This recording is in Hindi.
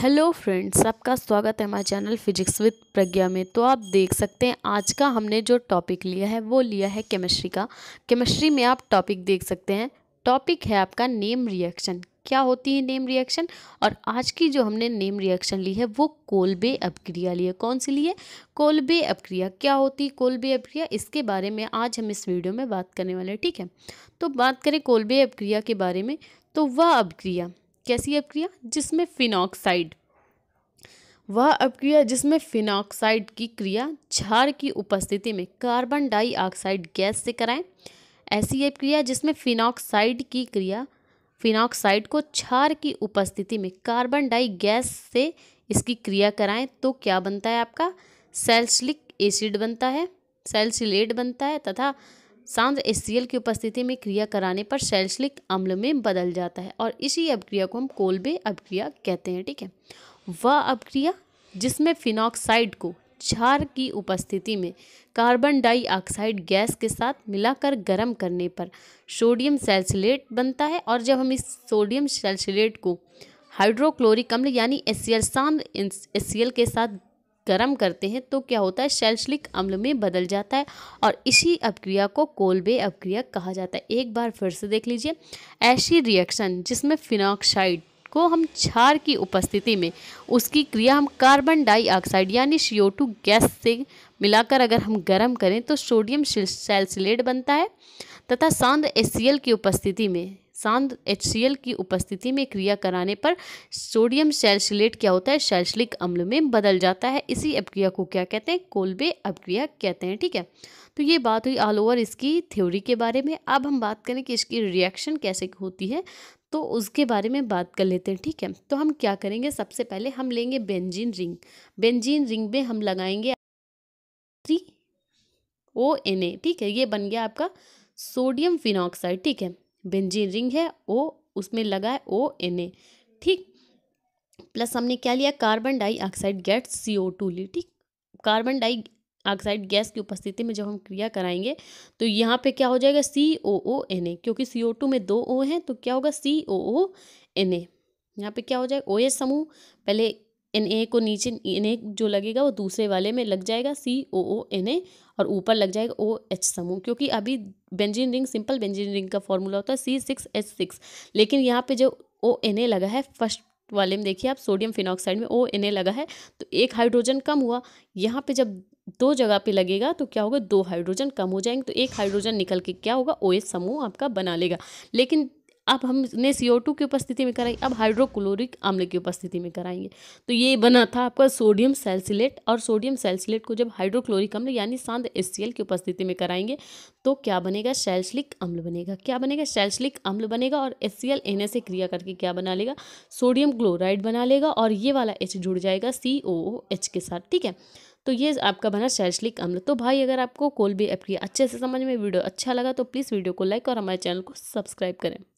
हेलो फ्रेंड्स आपका स्वागत है हमारे चैनल फिजिक्स विद प्रज्ञा में तो आप देख सकते हैं आज का हमने जो टॉपिक लिया है वो लिया है केमिस्ट्री का केमिस्ट्री में आप टॉपिक देख सकते हैं टॉपिक है आपका नेम रिएक्शन क्या होती है नेम रिएक्शन और आज की जो हमने नेम रिएक्शन ली है वो कोलबे अपक्रिया ली है कौन सी ली है कोलबे अपक्रिया क्या होती है कोलबे अपक्रिया इसके बारे में आज हम इस वीडियो में बात करने वाले हैं ठीक है तो बात करें कोलबे अपक्रिया के बारे में तो वह अपक्रिया कैसी अपक्रिया जिसमें फिनॉक्साइड वह अपक्रिया जिसमें फिनॉक्साइड की क्रिया क्षार की उपस्थिति में कार्बन डाइऑक्साइड गैस से कराएं ऐसी अपक्रिया जिसमें फिनॉक्साइड की क्रिया फिनॉक्साइड को क्षार की उपस्थिति में कार्बन डाई गैस से इसकी क्रिया कराएं तो क्या बनता है आपका सेल्सिलिक एसिड बनता है सेल्सिलेट बनता है तथा सांद्र एस की उपस्थिति में क्रिया कराने पर शैक्षलिक अम्ल में बदल जाता है और इसी अभिक्रिया को हम कोल्बे अभिक्रिया कहते हैं ठीक है वह अभिक्रिया जिसमें फिनॉक्साइड को क्षार की उपस्थिति में कार्बन डाइऑक्साइड गैस के साथ मिलाकर गर्म करने पर सोडियम सेल्सलेट बनता है और जब हम इस सोडियम सेल्सलेट को हाइड्रोक्लोरिक अम्ल यानी एस सी एल के साथ गर्म करते हैं तो क्या होता है शैलशलिक अम्ल में बदल जाता है और इसी अपक्रिया को कोलबे अपक्रिया कहा जाता है एक बार फिर से देख लीजिए ऐसी रिएक्शन जिसमें फिनॉक्साइड को हम क्षार की उपस्थिति में उसकी क्रिया हम कार्बन डाइऑक्साइड यानी सी गैस से मिलाकर अगर हम गर्म करें तो सोडियम सेल्सिलेट बनता है तथा सांद्र एस की उपस्थिति में सांद एच की उपस्थिति में क्रिया कराने पर सोडियम सेल्सिलेट क्या होता है सैल्सिलिक अम्ल में बदल जाता है इसी अपक्रिया को क्या कहते हैं कोल्बे अपक्रिया कहते हैं ठीक है तो ये बात हुई ऑल ओवर इसकी थ्योरी के बारे में अब हम बात करें कि इसकी रिएक्शन कैसे होती है तो उसके बारे में बात कर लेते हैं ठीक है तो हम क्या करेंगे सबसे पहले हम लेंगे बेंजीन रिंग बेंजीन रिंग में हम लगाएंगे थ्री ओ एन ए ठीक है ये बन गया आपका सोडियम फिनॉक्साइड ठीक है बेंजीन रिंग है ओ उसमें लगा है ओ एन ए ठीक प्लस हमने क्या लिया carbon dioxide gas C O two ली ठीक कार्बन डाई ऑक्साइड गैस की उपस्थिति में जब हम क्रिया कराएंगे तो यहाँ पे क्या हो जाएगा सी ओ ओ एन ए क्योंकि सी ओ टू में दो ओ हैं तो क्या होगा सी ओ ओ एन ए यहाँ पे क्या हो जाएगा ओ एस समूह पहले एन ए को नीचे एन ए जो लगेगा वो दूसरे वाले में लग जाएगा सी ओ ओ एन ए और ऊपर लग जाएगा ओ एच समूह क्योंकि अभी benzene ring simple benzene ring का फॉर्मूला होता है सी सिक्स एच सिक्स लेकिन यहाँ पे जो ओ एन ए लगा है फर्स्ट वाले में देखिए आप सोडियम फिनॉक्साइड में ओ एन ए लगा है तो एक हाइड्रोजन कम हुआ यहाँ पे जब दो जगह पे लगेगा तो क्या होगा दो हाइड्रोजन कम हो जाएंगे तो एक हाइड्रोजन निकल के क्या होगा ओ एच समूह आपका बना लेगा लेकिन अब हमने सी ओ टू की उपस्थिति में कराई अब हाइड्रोक्लोरिक अम्ल की उपस्थिति में कराएंगे तो ये बना था आपका सोडियम सेल्सिलेट और सोडियम सेल्सिलेट को जब हाइड्रोक्लोरिक अम्ल यानी सांद एस की उपस्थिति में कराएंगे तो क्या बनेगा सैल्सलिक अम्ल बनेगा क्या बनेगा सैल्सलिक अम्ल बनेगा और एस सी से क्रिया करके क्या बना लेगा सोडियम क्लोराइड बना लेगा और ये वाला एच जुड़ जाएगा सी के साथ ठीक है तो ये आपका बना शैक्षणिक अम्ल तो भाई अगर आपको कोल भी एप की अच्छे से समझ में वीडियो अच्छा लगा तो प्लीज़ वीडियो को लाइक और हमारे चैनल को सब्सक्राइब करें